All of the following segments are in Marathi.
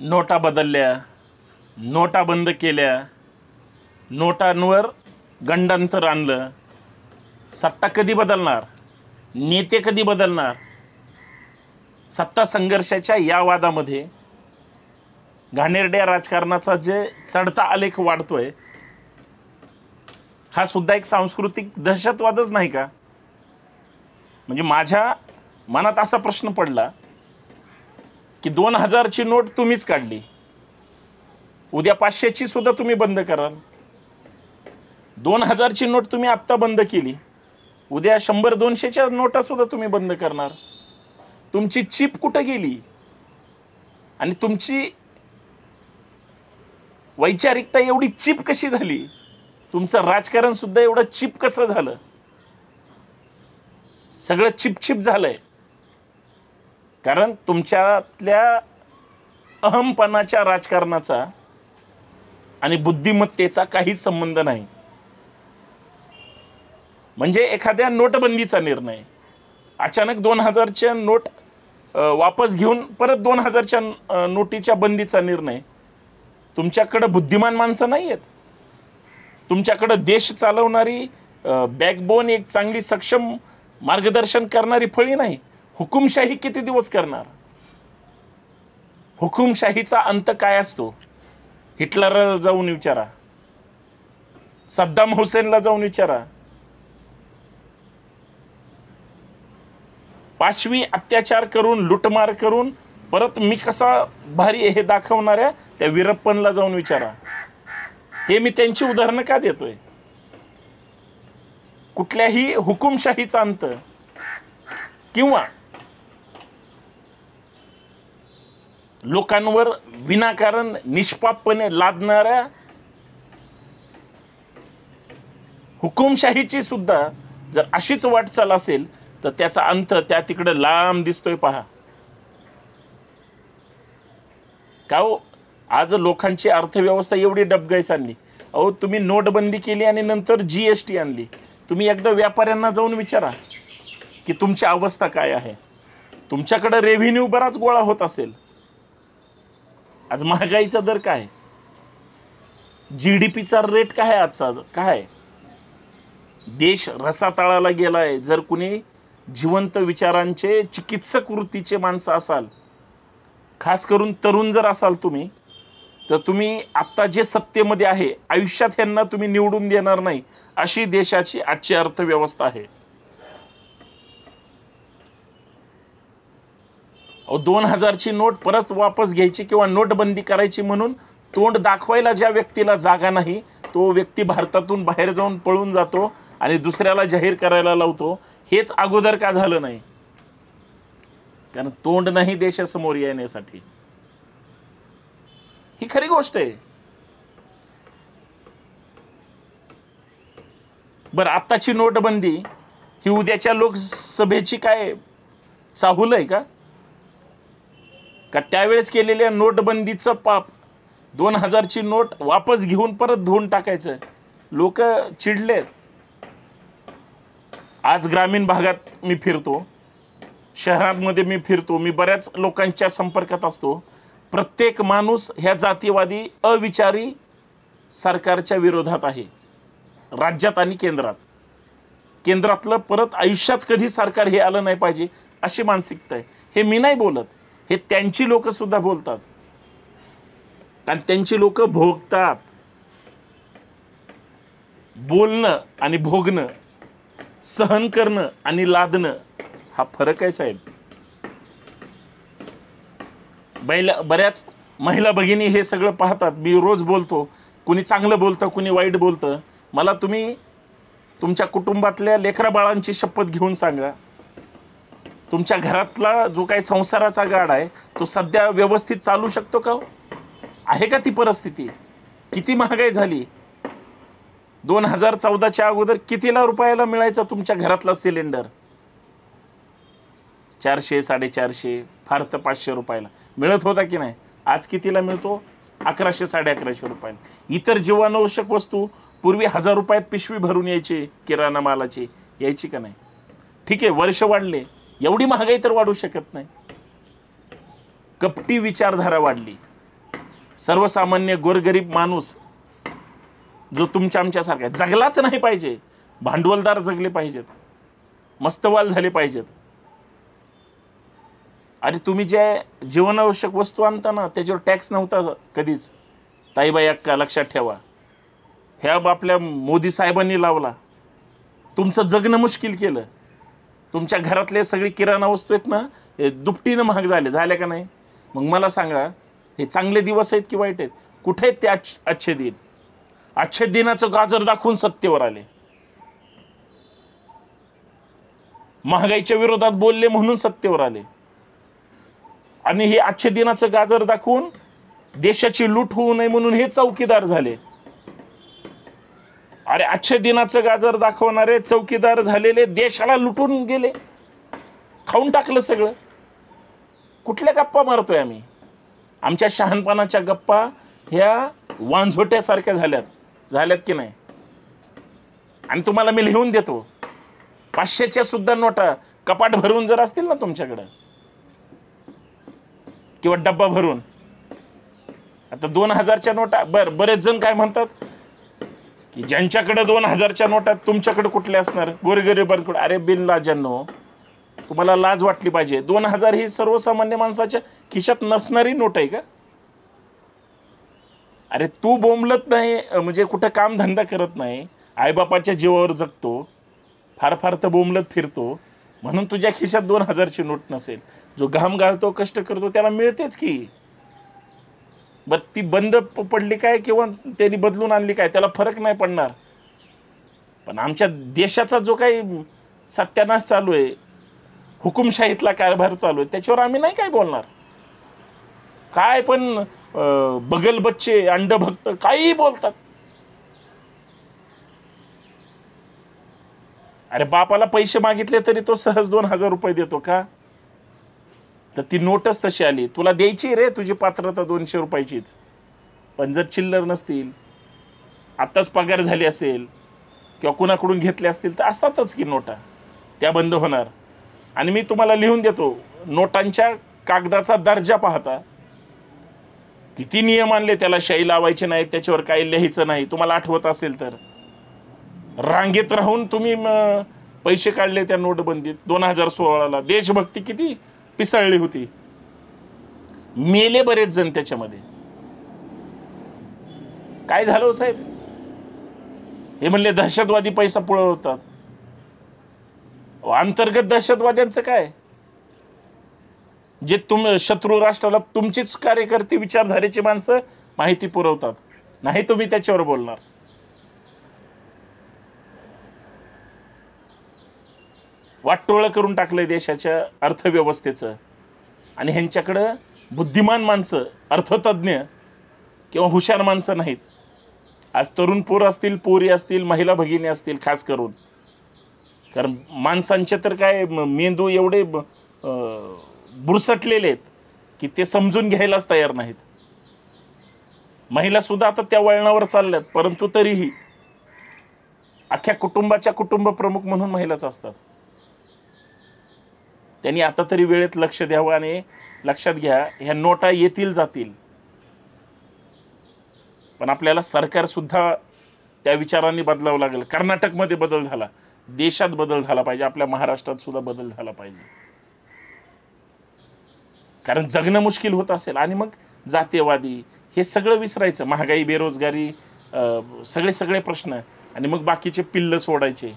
नोटा बदलल्या नोटा बंद केल्या नोटांवर गंडांतर आणलं सत्ता कधी बदलणार नेते कधी बदलणार सत्ता संघर्षाच्या या वादामध्ये घाणेरड्या राजकारणाचा जे चढता आलेख वाढतोय हा सुद्धा एक सांस्कृतिक दहशतवादच नाही का म्हणजे माझ्या मनात असा प्रश्न पडला की दोन हजारची नोट तुम्हीच काढली उद्या पाचशेची सुद्धा तुम्ही बंद कराल दोन हजारची नोट तुम्ही आत्ता बंद केली उद्या शंभर दोनशेच्या नोटा सुद्धा तुम्ही बंद करणार तुमची चिप कुठं गेली आणि तुमची वैचारिकता एवढी चिप कशी झाली तुमचं राजकारण सुद्धा एवढं चिप कसं झालं सगळं चिपचिप झालंय कारण तुमच्यातल्या अहमपणाच्या राजकारणाचा आणि बुद्धिमत्तेचा काहीच संबंध नाही म्हणजे एखाद्या नोटबंदीचा निर्णय अचानक दोन हजारच्या नोट वापस घेऊन परत दोन हजारच्या नोटीच्या बंदीचा निर्णय तुमच्याकडं बुद्धिमान माणसं नाही आहेत तुमच्याकडं देश चालवणारी बॅकबोन एक चांगली सक्षम मार्गदर्शन करणारी फळी नाही हुकुमशाही किती दिवस करणार हुकुमशाहीचा अंत काय असतो हिटलरला जाऊन विचारा सद्दाम हुसेनला जाऊन विचारा पाशवी अत्याचार करून लुटमार करून परत मी कसा भारी हे दाखवणाऱ्या त्या विरप्पनला जाऊन विचारा हे मी त्यांची उदाहरणं का देतोय कुठल्याही हुकुमशाहीचा अंत किंवा लोकांवर विनाकारण निष्पापपणे लादणाऱ्या हुकुमशाहीची सुद्धा जर अशीच वाटचाल असेल तर त्याचा अंत त्या तिकडे लांब दिसतोय पहा का हो आज लोकांची अर्थव्यवस्था एवढी डबगाईस आणली अहो तुम्ही नोटबंदी केली आणि नंतर जी एस टी आणली तुम्ही एकदा व्यापाऱ्यांना जाऊन विचारा की तुमची अवस्था काय आहे तुमच्याकडं रेव्हेन्यू बराच गोळा होत असेल आज महागाईचा दर काय जी डी पीचा रेट काय आजचा काय देश रसाताळाला गेलाय जर कुणी जिवंत विचारांचे चिकित्सक वृत्तीचे माणसं असाल खास करून तरुण जर असाल तुम्ही तर तुम्ही आत्ता जे सत्तेमध्ये आहे आयुष्यात यांना तुम्ही निवडून देणार नाही अशी देशाची आजची अर्थव्यवस्था आहे दोन हजारची नोट परत वापस घ्यायची किंवा नोटबंदी करायची म्हणून तोंड दाखवायला ज्या व्यक्तीला जागा नाही तो व्यक्ती भारतातून बाहेर जाऊन पळून जातो आणि दुसऱ्याला जाहीर करायला लावतो हेच अगोदर का झालं नाही कारण तोंड नाही देशासमोर येण्यासाठी ही खरी गोष्ट आहे बरं आत्ताची नोटबंदी ही उद्याच्या लोकसभेची काय चाहूल आहे का का त्यावेळेस केलेल्या नोटबंदीचं पाप दोन हजारची नोट वापस घेऊन परत धुवून टाकायचं लोक चिडलेत आज ग्रामीण भागात मी फिरतो शहरांमध्ये मी फिरतो मी बऱ्याच लोकांच्या संपर्कात असतो प्रत्येक माणूस ह्या जातीवादी अविचारी सरकारच्या विरोधात आहे राज्यात आणि केंद्रात केंद्रातलं परत आयुष्यात कधी सरकार हे आलं नाही पाहिजे अशी मानसिकता आहे हे मी नाही बोलत हे त्यांची लोक सुद्धा बोलतात कारण त्यांची लोक भोगतात बोलणं आणि भोगणं सहन करणं आणि लादणं हा फरक आहे साहेब बैला बऱ्याच महिला भगिनी हे सगळं पाहतात मी रोज बोलतो कुणी चांगलं बोलतं कुणी वाईट बोलतं मला तुम्ही तुमच्या कुटुंबातल्या लेकराबाळांची शपथ घेऊन सांगा तुमच्या घरातला जो काही संसाराचा गाड आहे तो सध्या व्यवस्थित चालू शकतो का हो? आहे का ती परिस्थिती किती महागाई झाली दोन हजार चौदाच्या अगोदर कितीला रुपयाला मिळायचा तुमच्या घरातला सिलेंडर चारशे साडेचारशे फार तर पाचशे रुपयाला मिळत होता की नाही आज कितीला मिळतो अकराशे साडे अकराशे रुपयाला इतर जीवनावश्यक वस्तू पूर्वी हजार रुपयात पिशवी भरून यायची किराणा मालाची यायची का नाही ठीक आहे वर्ष वाढले एवढी महागाई तर वाढू शकत नाही कपटी विचारधारा वाढली सर्वसामान्य गोरगरीब माणूस जो तुमच्या आमच्यासारखा आहे जगलाच नाही पाहिजे भांडवलदार जगले पाहिजेत मस्तवाल झाले पाहिजेत अरे तुम्ही जे जीवनावश्यक वस्तू आणता ना त्याच्यावर टॅक्स नव्हता कधीच ताईबाई अक्का लक्षात ठेवा ह्या आपल्या मोदी साहेबांनी लावला तुमचं जगणं मुश्किल केलं तुमच्या घरातले सगळे किराणा वस्तू आहेत ना हे दुपटीनं महाग झाले झाले का नाही मग मला सांगा हे चांगले दिवस आहेत की वाईट आहेत कुठे आहेत ते अच्छ अच्छे दिन अच्छे दिनाचं गाजर दाखवून सत्तेवर आले महागाईच्या विरोधात बोलले म्हणून सत्तेवर आले आणि हे अच्छे दिनाचं गाजर दाखवून देशाची लूट होऊ नये म्हणून हे चौकीदार झाले अरे अच्छे दिनाचं गाजर दाखवणारे चौकीदार झालेले देशाला लुटून गेले खाऊन टाकलं सगळं कुठल्या गप्पा मारतोय आम्ही आमच्या शहाणपणाच्या गप्पा ह्या वांझोट्यासारख्या झाल्यात झाल्यात की नाही आणि तुम्हाला मी लिहून देतो पाचशेच्या सुद्धा नोटा कपाट भरून जर असतील ना तुमच्याकडं किंवा डब्बा भरून आता दोन हजारच्या नोटा बर बरेच जण काय म्हणतात की ज्यांच्याकडे दोन हजारच्या नोटात तुमच्याकडे कुठले असणार गोरगरिबांकडे अरे बिन लाजांनो तुम्हाला लाज वाटली पाहिजे दोन हजार ही सर्वसामान्य माणसाच्या खिशात नसणारी नोट आहे का अरे तू बोंबलत नाही म्हणजे कुठं कामधंदा करत नाही आईबापाच्या जीवावर जगतो फार फार तर बोंबलत फिरतो म्हणून तुझ्या खिशात दोन हजारची नोट नसेल जो घाम गाळतो कष्ट करतो त्याला मिळतेच की बरं ती बंद पडली काय किंवा त्यांनी बदलून आणली काय त्याला फरक नाही पडणार पण आमच्या देशाचा जो काही सत्यानाश चालू आहे हुकुमशाहीतला कारभार चालू आहे त्याच्यावर आम्ही नाही काय बोलणार काय पण बगल बच्चे अंडभक्त काही बोलतात अरे बापाला पैसे मागितले तरी तो सहज दोन हजार रुपये देतो का तर ती नोटच तशी आली तुला द्यायची रे तुझी पात्रता दोनशे रुपयाचीच पण जर चिल्लर नसतील आत्ताच पगार झाली असेल किंवा कुणाकडून घेतले असतील तर असतातच की नोटा त्या बंद होणार आणि मी तुम्हाला लिहून देतो नोटांच्या कागदाचा दर्जा पाहता किती नियम आणले त्याला शाई लावायचे नाही त्याच्यावर काही लिहायचं नाही तुम्हाला आठवत असेल तर रांगेत राहून तुम्ही पैसे काढले त्या नोटबंदीत दोन हजार सोळाला देशभक्ती किती पिसळली होती मेले बरेच जण त्याच्यामध्ये काय झालं हो साहेब हे म्हणले दहशतवादी पैसा पुळवतात अंतर्गत दहशतवाद्यांचं काय जे तुम शत्रू राष्ट्राला तुमचीच कार्यकर्ते विचारधारेची माणसं माहिती पुरवतात नाही तुम्ही त्याच्यावर बोलणार वाटोळं करून टाकलं आहे देशाच्या अर्थव्यवस्थेचं आणि ह्यांच्याकडं बुद्धिमान माणसं अर्थतज्ज्ञ किंवा हुशार माणसं नाहीत आज तरुण पोर असतील पोरी असतील महिला भगिनी असतील खास करून कारण माणसांचे तर काय मेंदू एवढे बुरसटलेले आहेत की ते समजून घ्यायलाच तयार नाहीत महिलासुद्धा आता त्या वळणावर चालल्यात परंतु तरीही अख्ख्या कुटुंबाच्या कुटुंब प्रमुख म्हणून महिलाच असतात त्यांनी आता तरी वेळेत लक्ष द्यावं आणि लक्षात घ्या ह्या नोटा येतील जातील पण आपल्याला सरकारसुद्धा त्या विचारांनी बदलावं लागेल कर्नाटकमध्ये बदल झाला देशात बदल झाला पाहिजे आपल्या महाराष्ट्रात सुद्धा बदल झाला पाहिजे कारण जगणं मुश्किल होत असेल आणि मग जातीयवादी हे सगळं विसरायचं महागाई बेरोजगारी सगळे सगळे प्रश्न आणि मग बाकीचे पिल्ल सोडायचे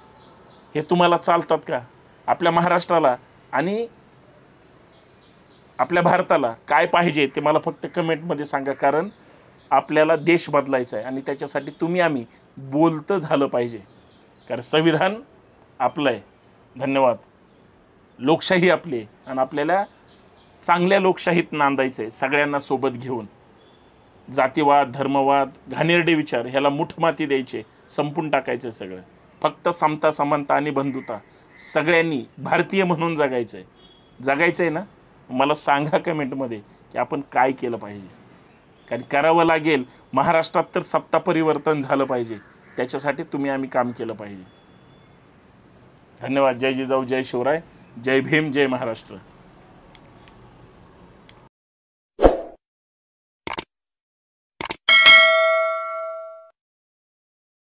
हे तुम्हाला चालतात का आपल्या महाराष्ट्राला आणि आपल्या भारताला काय पाहिजे ते मला फक्त कमेंटमध्ये सांगा कारण आपल्याला देश बदलायचा आहे आणि त्याच्यासाठी तुम्ही आम्ही बोलतं झालं पाहिजे कारण संविधान आपलं आहे धन्यवाद लोकशाही आपली आहे आणि आपल्याला चांगल्या लोकशाहीत नांदायचं आहे सगळ्यांना सोबत घेऊन जातीवाद धर्मवाद घाणेरडे विचार ह्याला मुठमाती द्यायचे संपून टाकायचं सगळं फक्त समता समानता आणि बंधुता सगळ्यांनी भारतीय म्हणून जगायचं आहे जगायचं आहे ना मला सांगा कमेंटमध्ये की आपण काय केलं पाहिजे कारण करावं लागेल महाराष्ट्रात तर सत्ता परिवर्तन झालं पाहिजे त्याच्यासाठी तुम्ही आम्ही काम केलं पाहिजे धन्यवाद जय जिजाऊ जय शिवराय जय भीम जय महाराष्ट्र